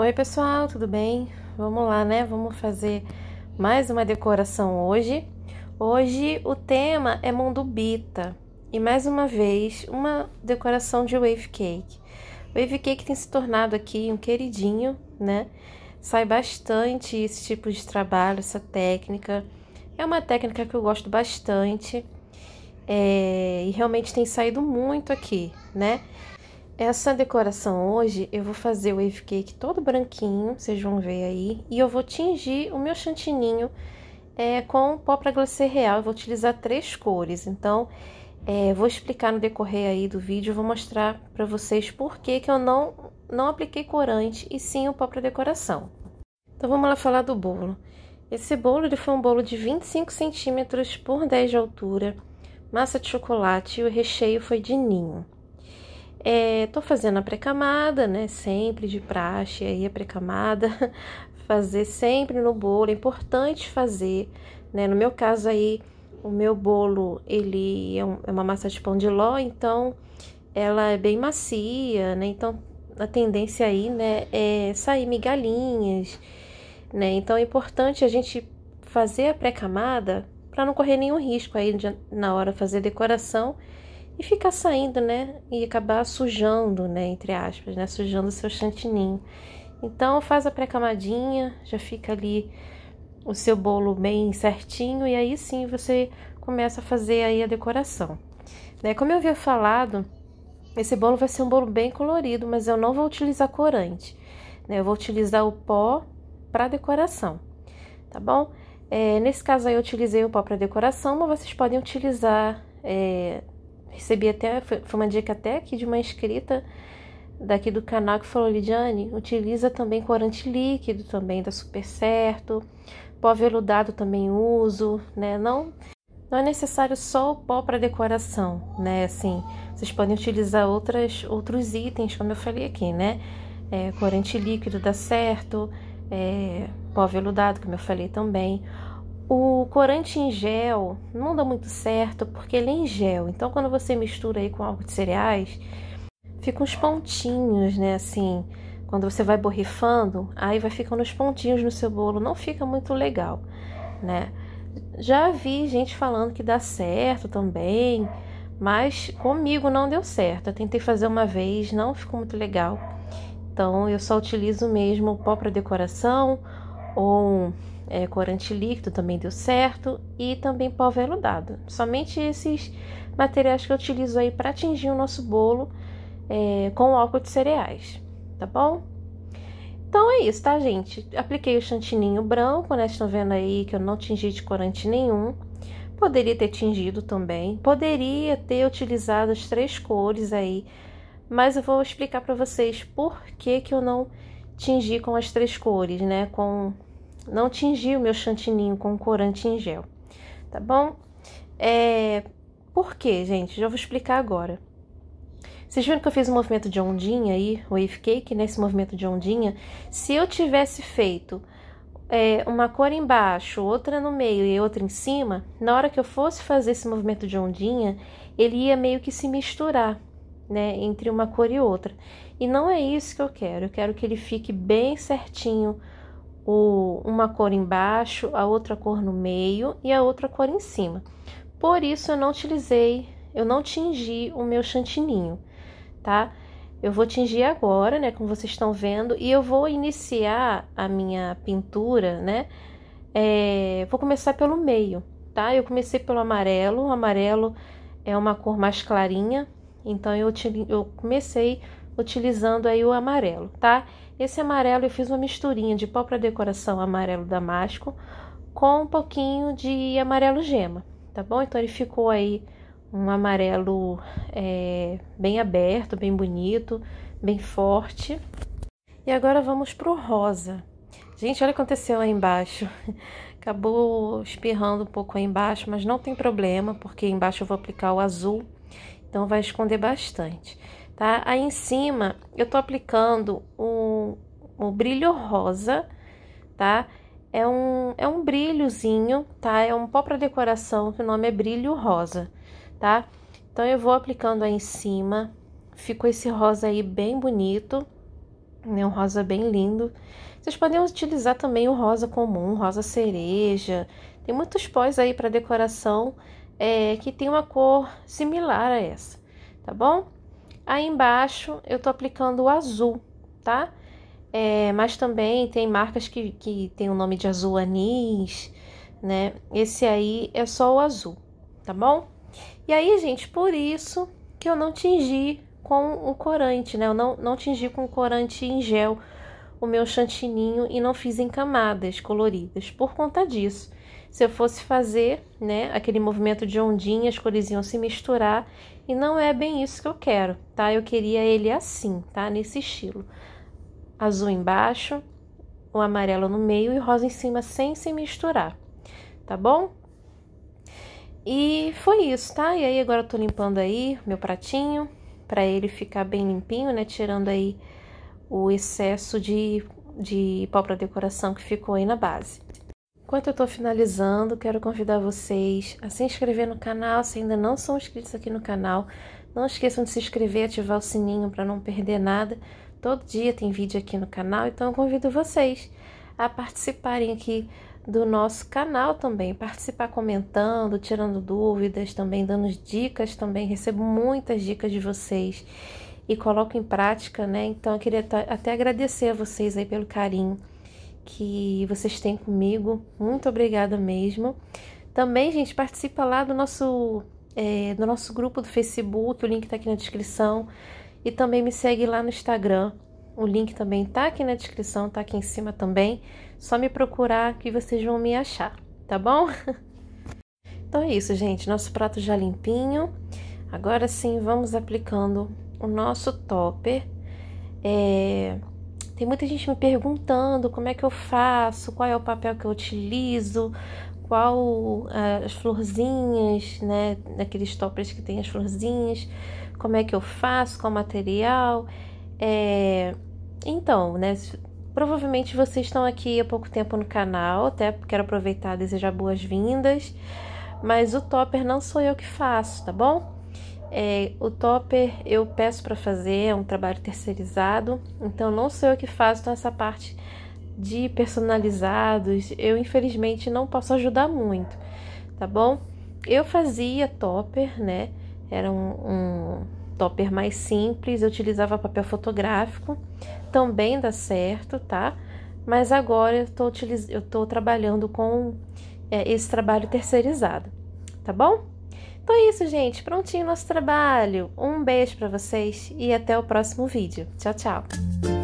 Oi, pessoal, tudo bem? Vamos lá, né? Vamos fazer mais uma decoração hoje. Hoje o tema é Mondubita e mais uma vez uma decoração de wave cake. Wave cake tem se tornado aqui um queridinho, né? Sai bastante esse tipo de trabalho, essa técnica. É uma técnica que eu gosto bastante é, e realmente tem saído muito aqui, né? Essa decoração hoje, eu vou fazer o wave cake todo branquinho, vocês vão ver aí. E eu vou tingir o meu chantininho é, com pó para glacê real. Eu vou utilizar três cores, então é, vou explicar no decorrer aí do vídeo. Vou mostrar para vocês por que, que eu não, não apliquei corante e sim o pó para decoração. Então vamos lá falar do bolo. Esse bolo ele foi um bolo de 25 centímetros por 10 de altura, massa de chocolate e o recheio foi de ninho. É, tô fazendo a pré-camada, né? Sempre de praxe aí a pré-camada. Fazer sempre no bolo, é importante fazer, né? No meu caso aí, o meu bolo, ele é, um, é uma massa de pão de ló, então ela é bem macia, né? Então a tendência aí, né, é sair migalhinhas, né? Então é importante a gente fazer a pré-camada para não correr nenhum risco aí de, na hora fazer decoração e ficar saindo, né? E acabar sujando, né? Entre aspas, né? Sujando o seu chantininho. Então faz a pré-camadinha, já fica ali o seu bolo bem certinho e aí sim você começa a fazer aí a decoração. Né? Como eu havia falado, esse bolo vai ser um bolo bem colorido, mas eu não vou utilizar corante. Né? Eu vou utilizar o pó para decoração, tá bom? É, nesse caso aí eu utilizei o pó para decoração, mas vocês podem utilizar é, recebi até, foi uma dica até aqui de uma inscrita daqui do canal que falou, Lidiane, utiliza também corante líquido também, dá super certo, pó veludado também uso, né, não... Não é necessário só o pó para decoração, né? Assim, vocês podem utilizar outras, outros itens, como eu falei aqui, né? É, corante líquido dá certo, é, pó veludado, como eu falei também. O corante em gel não dá muito certo porque ele é em gel. Então, quando você mistura aí com algo de cereais, fica uns pontinhos, né? Assim, quando você vai borrifando, aí vai ficando uns pontinhos no seu bolo. Não fica muito legal, né? Já vi gente falando que dá certo também, mas comigo não deu certo. Eu tentei fazer uma vez, não ficou muito legal. Então, eu só utilizo mesmo o pó para decoração ou é, corante líquido também deu certo e também pó veludado. Somente esses materiais que eu utilizo aí para atingir o nosso bolo é, com álcool de cereais, tá bom? Então é isso, tá, gente? Apliquei o chantininho branco, né? Estão vendo aí que eu não tingi de corante nenhum. Poderia ter tingido também. Poderia ter utilizado as três cores aí. Mas eu vou explicar para vocês por que, que eu não tingi com as três cores, né? Com não tingi o meu chantininho com corante em gel, tá bom? É... Por quê, gente? Já vou explicar agora. Vocês viram que eu fiz um movimento de ondinha aí, wave cake, nesse né? movimento de ondinha? Se eu tivesse feito é, uma cor embaixo, outra no meio e outra em cima, na hora que eu fosse fazer esse movimento de ondinha, ele ia meio que se misturar, né, entre uma cor e outra. E não é isso que eu quero, eu quero que ele fique bem certinho, o, uma cor embaixo, a outra cor no meio e a outra cor em cima. Por isso eu não utilizei, eu não tingi o meu chantininho, tá? Eu vou tingir agora, né, como vocês estão vendo, e eu vou iniciar a minha pintura, né? É, vou começar pelo meio, tá? Eu comecei pelo amarelo, o amarelo é uma cor mais clarinha, então eu, eu comecei utilizando aí o amarelo, tá? Esse amarelo eu fiz uma misturinha de pó para decoração amarelo damasco com um pouquinho de amarelo gema, tá bom? Então ele ficou aí um amarelo é, bem aberto, bem bonito, bem forte. E agora vamos pro rosa. Gente, olha o que aconteceu aí embaixo. Acabou espirrando um pouco aí embaixo, mas não tem problema, porque embaixo eu vou aplicar o azul, então vai esconder bastante, tá? Aí em cima eu tô aplicando um o brilho rosa, tá? É um, é um brilhozinho, tá? É um pó para decoração que o nome é brilho rosa, tá? Então eu vou aplicando aí em cima. Ficou esse rosa aí bem bonito, né? Um rosa bem lindo. Vocês podem utilizar também o rosa comum, rosa cereja. Tem muitos pós aí para decoração é, que tem uma cor similar a essa, tá bom? Aí embaixo eu tô aplicando o azul, tá? É, mas também tem marcas que, que tem o nome de azul anis, né? Esse aí é só o azul, tá bom? E aí, gente, por isso que eu não tingi com o corante, né? Eu não, não tingi com corante em gel o meu chantininho e não fiz em camadas coloridas por conta disso. Se eu fosse fazer, né, aquele movimento de ondinha, as cores iam se misturar e não é bem isso que eu quero, tá? Eu queria ele assim, tá? Nesse estilo azul embaixo, o amarelo no meio e o rosa em cima, sem se misturar, tá bom? E foi isso, tá? E aí agora eu tô limpando aí meu pratinho, para ele ficar bem limpinho, né? Tirando aí o excesso de, de pó para decoração que ficou aí na base. Enquanto eu estou finalizando, quero convidar vocês a se inscrever no canal, se ainda não são inscritos aqui no canal. Não esqueçam de se inscrever, ativar o sininho para não perder nada. Todo dia tem vídeo aqui no canal, então eu convido vocês a participarem aqui do nosso canal também, participar comentando, tirando dúvidas também, dando dicas também, recebo muitas dicas de vocês e coloco em prática, né? Então eu queria até agradecer a vocês aí pelo carinho que vocês têm comigo. Muito obrigada mesmo. Também, gente, participa lá do nosso é, do nosso grupo do Facebook, o link tá aqui na descrição e também me segue lá no Instagram. O link também tá aqui na descrição, tá aqui em cima também. Só me procurar que vocês vão me achar, tá bom? Então é isso, gente. Nosso prato já limpinho. Agora sim, vamos aplicando o nosso topper. É... Tem muita gente me perguntando como é que eu faço, qual é o papel que eu utilizo, qual ah, as florzinhas, né? Daqueles toppers que tem as florzinhas, como é que eu faço, qual material. É... Então, né? Provavelmente vocês estão aqui há pouco tempo no canal, até quero aproveitar e desejar boas-vindas. Mas o topper não sou eu que faço, tá bom? É, o topper eu peço para fazer, é um trabalho terceirizado, então não sou eu que faço, então essa parte de personalizados, eu infelizmente não posso ajudar muito, tá bom? Eu fazia topper, né? Era um, um topper mais simples, eu utilizava papel fotográfico, também dá certo, tá? Mas agora eu tô, utiliz... eu tô trabalhando com é, esse trabalho terceirizado, tá bom? Então é isso, gente. Prontinho nosso trabalho. Um beijo para vocês e até o próximo vídeo. Tchau, tchau.